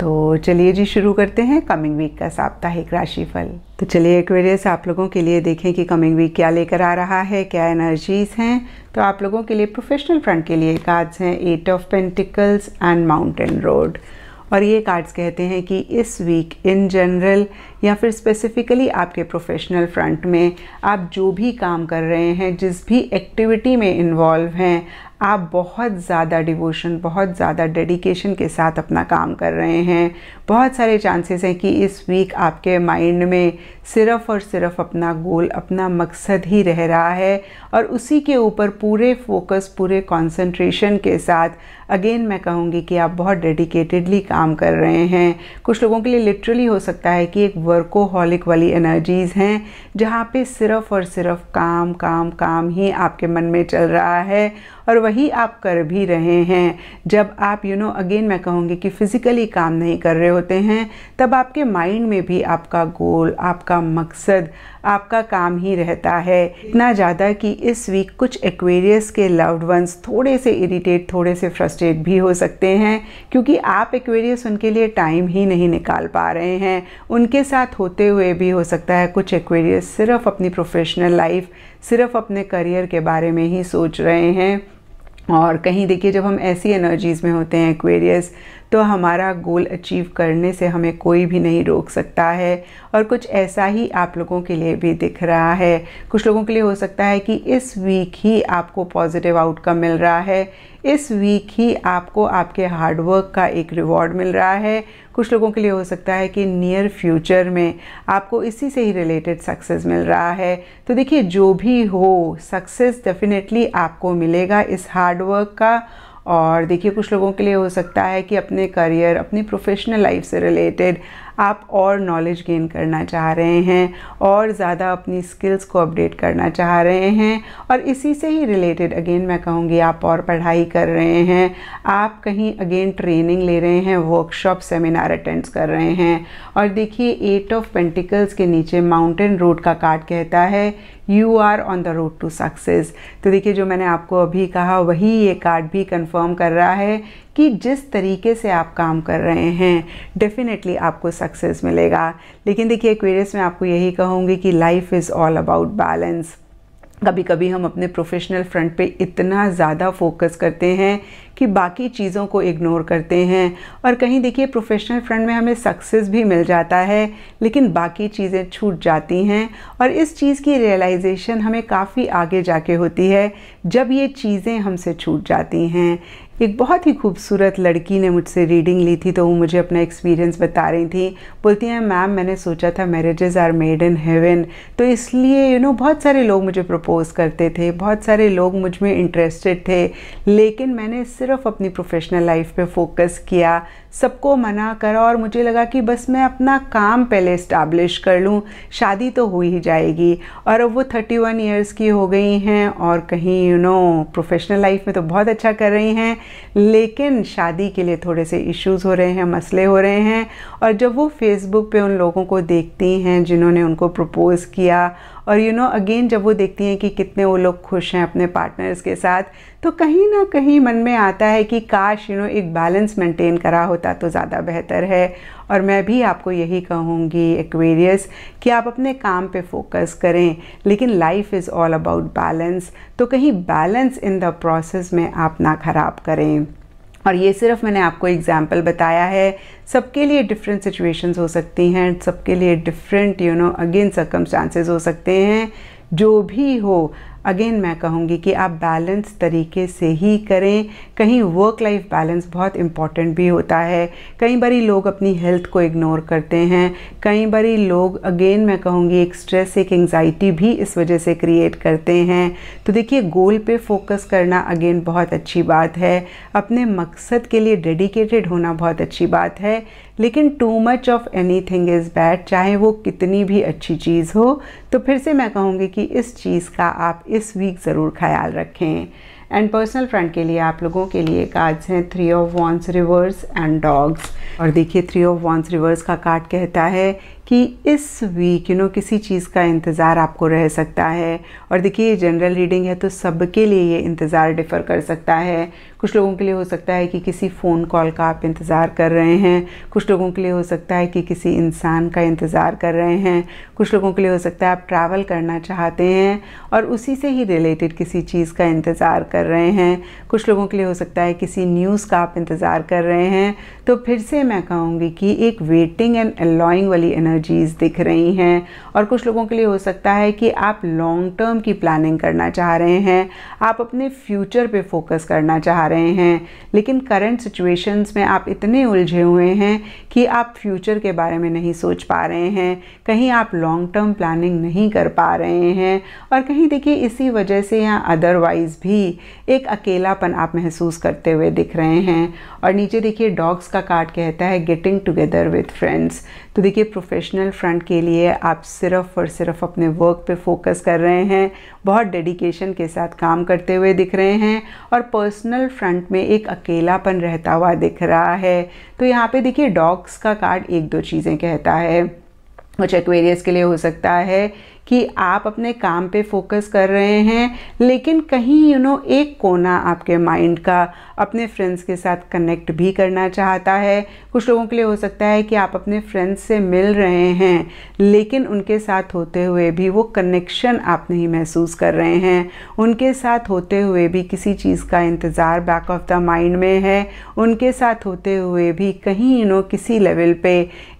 तो चलिए जी शुरू करते हैं कमिंग वीक का साप्ताहिक राशिफल तो चलिए एक्वेरियस आप लोगों के लिए देखें कि कमिंग वीक क्या लेकर आ रहा है क्या एनर्जीज हैं तो आप लोगों के लिए प्रोफेशनल फ्रंट के लिए कार्ड्स हैं eight of pentacles and mountain road और ये कार्ड्स कहते हैं कि इस वीक इन जनरल या फिर स्पेसिफ़िकली आपके प्रोफेशनल फ्रंट में आप जो भी काम कर रहे हैं जिस भी एक्टिविटी में इन्वॉल्व हैं आप बहुत ज़्यादा डिवोशन बहुत ज़्यादा डेडिकेशन के साथ अपना काम कर रहे हैं बहुत सारे चांसेस हैं कि इस वीक आपके माइंड में सिर्फ़ और सिर्फ अपना गोल अपना मकसद ही रह रहा है और उसी के ऊपर पूरे फोकस पूरे कंसंट्रेशन के साथ अगेन मैं कहूँगी कि आप बहुत डेडिकेटेडली काम कर रहे हैं कुछ लोगों के लिए लिटरली हो सकता है कि एक वर्कोहॉलिक वाली एनर्जीज़ हैं जहाँ पे सिर्फ़ और सिर्फ काम काम काम ही आपके मन में चल रहा है और वही आप कर भी रहे हैं जब आप यू नो अगेन मैं कहूँगी कि फ़िज़िकली काम नहीं कर रहे होते हैं तब आपके माइंड में भी आपका गोल आपका मकसद आपका काम ही रहता है इतना ज़्यादा कि इस वीक कुछ एक्वेरियस के लव्ड वंस थोड़े से इरिटेट थोड़े से फ्रस्ट्रेट भी हो सकते हैं क्योंकि आप एक्वेरियस उनके लिए टाइम ही नहीं निकाल पा रहे हैं उनके साथ होते हुए भी हो सकता है कुछ एक्वेरियस सिर्फ अपनी प्रोफेशनल लाइफ सिर्फ अपने करियर के बारे में ही सोच रहे हैं और कहीं देखिए जब हम ऐसी एनर्जीज़ में होते हैं एक्वेरियस तो हमारा गोल अचीव करने से हमें कोई भी नहीं रोक सकता है और कुछ ऐसा ही आप लोगों के लिए भी दिख रहा है कुछ लोगों के लिए हो सकता है कि इस वीक ही आपको पॉजिटिव आउटकम मिल रहा है इस वीक ही आपको आपके हार्डवर्क का एक रिवॉर्ड मिल रहा है कुछ लोगों के लिए हो सकता है कि नियर फ्यूचर में आपको इसी से ही रिलेटेड सक्सेस मिल रहा है तो देखिए जो भी हो सक्सेस डेफिनेटली आपको मिलेगा इस हार्डवर्क का और देखिए कुछ लोगों के लिए हो सकता है कि अपने करियर अपनी प्रोफेशनल लाइफ से रिलेटेड आप और नॉलेज गेन करना चाह रहे हैं और ज़्यादा अपनी स्किल्स को अपडेट करना चाह रहे हैं और इसी से ही रिलेटेड अगेन मैं कहूँगी आप और पढ़ाई कर रहे हैं आप कहीं अगेन ट्रेनिंग ले रहे हैं वर्कशॉप सेमिनार अटेंड्स कर रहे हैं और देखिए एट ऑफ पेंटिकल्स के नीचे माउंटेन रोड का कार्ड कहता है you are on the road to success तो देखिए जो मैंने आपको अभी कहा वही ये कार्ड भी कंफर्म कर रहा है कि जिस तरीके से आप काम कर रहे हैं डेफिनेटली आपको सक्सेस मिलेगा लेकिन देखिए क्वेरियस में आपको यही कहूँगी कि life is all about balance कभी कभी हम अपने प्रोफेशनल फ्रंट पे इतना ज़्यादा फोकस करते हैं कि बाकी चीज़ों को इग्नोर करते हैं और कहीं देखिए प्रोफेशनल फ्रंट में हमें सक्सेस भी मिल जाता है लेकिन बाकी चीज़ें छूट जाती हैं और इस चीज़ की रियलाइजेशन हमें काफ़ी आगे जाके होती है जब ये चीज़ें हमसे छूट जाती हैं एक बहुत ही खूबसूरत लड़की ने मुझसे रीडिंग ली थी तो वो मुझे अपना एक्सपीरियंस बता रही थी बोलती हैं मैम मैंने सोचा था marriages are made in heaven तो इसलिए यू नो बहुत सारे लोग मुझे प्रपोज़ करते थे बहुत सारे लोग मुझ में इंटरेस्टेड थे लेकिन मैंने सिर्फ अपनी प्रोफेशनल लाइफ पे फोकस किया सबको मना करा और मुझे लगा कि बस मैं अपना काम पहले इस्टाब्लिश कर लूँ शादी तो हो ही जाएगी और अब वो थर्टी वन ईयर्स की हो गई हैं और कहीं यू नो प्रोफेशनल लाइफ में तो बहुत अच्छा कर रही हैं लेकिन शादी के लिए थोड़े से इश्यूज़ हो रहे हैं मसले हो रहे हैं और जब वो फेसबुक पे उन लोगों को देखती हैं जिन्होंने उनको प्रपोज़ किया और यू नो अगेन जब वो देखती हैं कि कितने वो लोग खुश हैं अपने पार्टनर्स के साथ तो कहीं ना कहीं मन में आता है कि काश यू नो एक बैलेंस मेंटेन करा होता तो ज़्यादा बेहतर है और मैं भी आपको यही कहूँगी एक्वेरियस कि आप अपने काम पे फोकस करें लेकिन life is all about balance तो कहीं बैलेंस इन द प्रोसेस में आप ना ख़राब करें और ये सिर्फ मैंने आपको एग्जाम्पल बताया है सबके लिए डिफरेंट सिचुएशंस हो सकती हैं सबके लिए different you know again circumstances हो सकते हैं जो भी हो अगेन मैं कहूँगी कि आप बैलेंस तरीके से ही करें कहीं वर्क लाइफ बैलेंस बहुत इम्पॉर्टेंट भी होता है कई बारी लोग अपनी हेल्थ को इग्नोर करते हैं कई बारी लोग अगेन मैं कहूँगी एक स्ट्रेस एक एंग्जाइटी भी इस वजह से क्रिएट करते हैं तो देखिए गोल पे फोकस करना अगेन बहुत अच्छी बात है अपने मकसद के लिए डेडिकेटेड होना बहुत अच्छी बात है लेकिन too much of anything is bad चाहे वो कितनी भी अच्छी चीज़ हो तो फिर से मैं कहूँगी कि इस चीज़ का आप इस वीक ज़रूर ख्याल रखें एंड पर्सनल फ्रंट के लिए आप लोगों के लिए कार्ड्स हैं three of wands reverse and dogs और देखिए थ्री ऑफ वॉन्स रिवर्स का कार्ड कहता है कि इस वीक यू नो किसी चीज़ का इंतज़ार आपको रह सकता है और देखिए ये जनरल रीडिंग है तो सबके लिए ये इंतज़ार डिफ़र कर सकता है कुछ लोगों के लिए हो सकता है कि किसी फ़ोन कॉल का आप इंतज़ार कर रहे हैं कुछ लोगों के लिए हो सकता है कि किसी इंसान का इंतज़ार कर रहे हैं कुछ लोगों के लिए हो सकता है आप ट्रैवल करना चाहते हैं और उसी से ही रिलेटेड किसी चीज़ का इंतज़ार कर रहे हैं कुछ लोगों के लिए हो सकता है किसी न्यूज़ का आप इंतज़ार कर रहे हैं तो फिर से मैं कहूँगी कि एक वेटिंग एंड अलॉइंग वाली एनर्जी एनर्जीज़ दिख रही हैं और कुछ लोगों के लिए हो सकता है कि आप लॉन्ग टर्म की प्लानिंग करना चाह रहे हैं आप अपने फ्यूचर पे फोकस करना चाह रहे हैं लेकिन करंट सिचुएशंस में आप इतने उलझे हुए हैं कि आप फ्यूचर के बारे में नहीं सोच पा रहे हैं कहीं आप लॉन्ग टर्म प्लानिंग नहीं कर पा रहे हैं और कहीं देखिए इसी वजह से या अदरवाइज़ भी एक अकेलापन आप महसूस करते हुए दिख रहे हैं और नीचे देखिए डॉग्स का कार्ड कहता है गेटिंग टुगेदर विद फ्रेंड्स तो देखिए प्रोफेशन प्रोफेशनल फ्रंट के लिए आप सिर्फ और सिर्फ अपने वर्क पे फोकस कर रहे हैं बहुत डेडिकेशन के साथ काम करते हुए दिख रहे हैं और पर्सनल फ्रंट में एक अकेलापन रहता हुआ दिख रहा है तो यहाँ पे देखिए डॉग्स का कार्ड एक दो चीज़ें कहता है कुछ एक्वेरियस के लिए हो सकता है कि आप अपने काम पे फोकस कर रहे हैं लेकिन कहीं यू you नो know, एक कोना आपके माइंड का अपने फ्रेंड्स के साथ कनेक्ट भी करना चाहता है कुछ लोगों के लिए हो सकता है कि आप अपने फ्रेंड्स से मिल रहे हैं लेकिन उनके साथ होते हुए भी वो कनेक्शन आप नहीं महसूस कर रहे हैं उनके साथ होते हुए भी किसी चीज़ का इंतज़ार बैक ऑफ द माइंड में है उनके साथ होते हुए भी कहीं यू नो किसी लेवल पे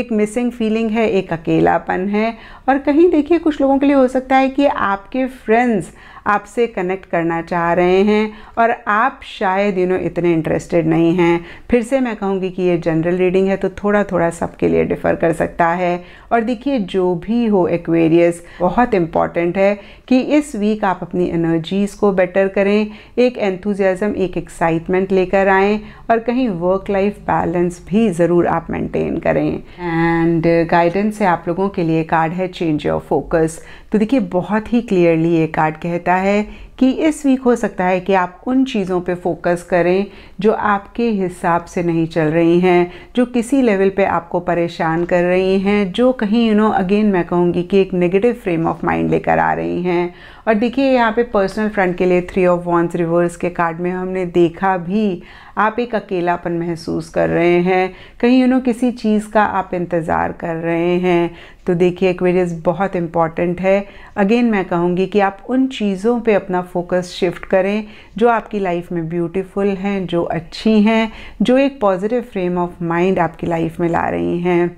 एक मिसिंग फीलिंग है एक अकेलापन है और कहीं देखिए कुछ लोग लोगों के लिए हो सकता है कि आपके फ्रेंड्स आपसे कनेक्ट करना चाह रहे हैं और आप शायद नो इतने इंटरेस्टेड नहीं हैं फिर से मैं कहूँगी कि ये जनरल रीडिंग है तो थोड़ा थोड़ा सबके लिए डिफ़र कर सकता है और देखिए जो भी हो एक्वेरियस बहुत इम्पॉर्टेंट है कि इस वीक आप अपनी एनर्जीज़ को बेटर करें एक एंथुजियाज़म एक एक्साइटमेंट लेकर आएँ और कहीं वर्क लाइफ बैलेंस भी ज़रूर आप मेंटेन करें एंड गाइडेंस से आप लोगों के लिए कार्ड है चेंज योर फोकस तो देखिए बहुत ही क्लियरली ये कार्ड कहता है कि इस वीक हो सकता है कि आप उन चीज़ों पे फोकस करें जो आपके हिसाब से नहीं चल रही हैं जो किसी लेवल पे आपको परेशान कर रही हैं जो कहीं यू नो अगेन मैं कहूँगी कि एक नेगेटिव फ्रेम ऑफ माइंड लेकर आ रही हैं और देखिए यहाँ पे पर्सनल फ्रंट के लिए थ्री ऑफ वॉन्स रिवर्स के कार्ड में हमने देखा भी आप एक अकेलापन महसूस कर रहे हैं कहीं यू नो किसी चीज़ का आप इंतज़ार कर रहे हैं तो देखिए एक्वेरियस बहुत इम्पॉर्टेंट है अगेन मैं कहूँगी कि आप उन चीज़ों पे अपना फोकस शिफ्ट करें जो आपकी लाइफ में ब्यूटीफुल हैं जो अच्छी हैं जो एक पॉजिटिव फ्रेम ऑफ माइंड आपकी लाइफ में ला रही हैं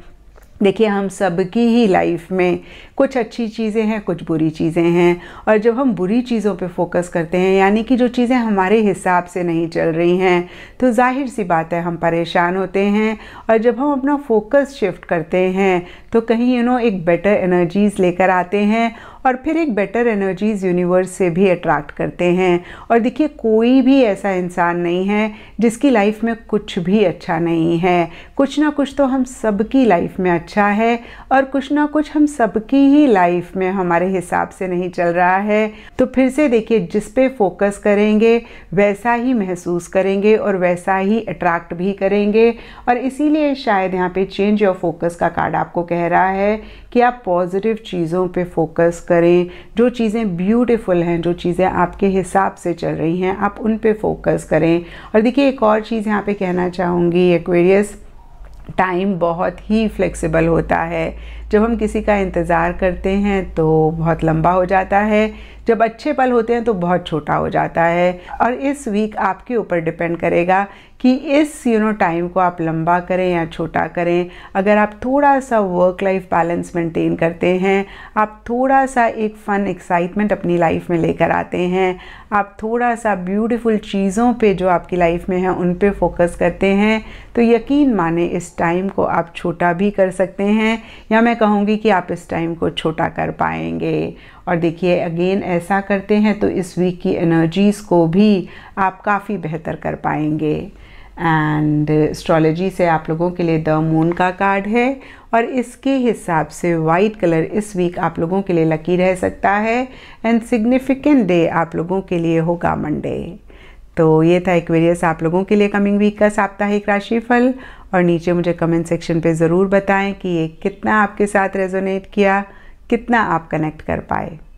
देखिए हम सब की ही लाइफ में कुछ अच्छी चीज़ें हैं कुछ बुरी चीज़ें हैं और जब हम बुरी चीज़ों पे फोकस करते हैं यानी कि जो चीज़ें हमारे हिसाब से नहीं चल रही हैं तो जाहिर सी बात है हम परेशान होते हैं और जब हम अपना फोकस शिफ्ट करते हैं तो कहीं यू you नो know, एक बेटर एनर्जीज़ लेकर आते हैं और फिर एक बेटर एनर्जीज़ यूनिवर्स से भी अट्रैक्ट करते हैं और देखिए कोई भी ऐसा इंसान नहीं है जिसकी लाइफ में कुछ भी अच्छा नहीं है कुछ ना कुछ तो हम सबकी लाइफ में अच्छा है और कुछ ना कुछ हम सबकी ही लाइफ में हमारे हिसाब से नहीं चल रहा है तो फिर से देखिए जिस पे फोकस करेंगे वैसा ही महसूस करेंगे और वैसा ही अट्रैक्ट भी करेंगे और इसीलिए शायद यहाँ पे चेंज ऑफ फोकस का कार्ड आपको कह रहा है कि आप पॉजिटिव चीज़ों पे फोकस करें जो चीज़ें ब्यूटीफुल हैं जो चीज़ें आपके हिसाब से चल रही हैं आप उन पे फोकस करें और देखिए एक और चीज़ यहाँ पे कहना चाहूँगी एक्वेरियस टाइम बहुत ही फ्लेक्सिबल होता है जब हम किसी का इंतज़ार करते हैं तो बहुत लंबा हो जाता है जब अच्छे पल होते हैं तो बहुत छोटा हो जाता है और इस वीक आपके ऊपर डिपेंड करेगा कि इस यू नो टाइम को आप लंबा करें या छोटा करें अगर आप थोड़ा सा वर्क लाइफ बैलेंस मेंटेन करते हैं आप थोड़ा सा एक फ़न एक्साइटमेंट अपनी लाइफ में लेकर आते हैं आप थोड़ा सा ब्यूटीफुल चीज़ों पे जो आपकी लाइफ में है उन पे फोकस करते हैं तो यकीन माने इस टाइम को आप छोटा भी कर सकते हैं या मैं कहूँगी कि आप इस टाइम को छोटा कर पाएंगे और देखिए अगेन ऐसा करते हैं तो इस वीक की एनर्जीज़ को भी आप काफ़ी बेहतर कर पाएंगे एंड एस्ट्रोलॉजी से आप लोगों के लिए द मून का कार्ड है और इसके हिसाब से वाइट कलर इस वीक आप लोगों के लिए लकी रह सकता है एंड सिग्निफिकेंट डे आप लोगों के लिए होगा मंडे तो ये था एक्वेरियस आप लोगों के लिए कमिंग वीक का साप्ताहिक राशिफल और नीचे मुझे कमेंट सेक्शन पे ज़रूर बताएं कि ये कितना आपके साथ रेजोनेट किया कितना आप कनेक्ट कर पाए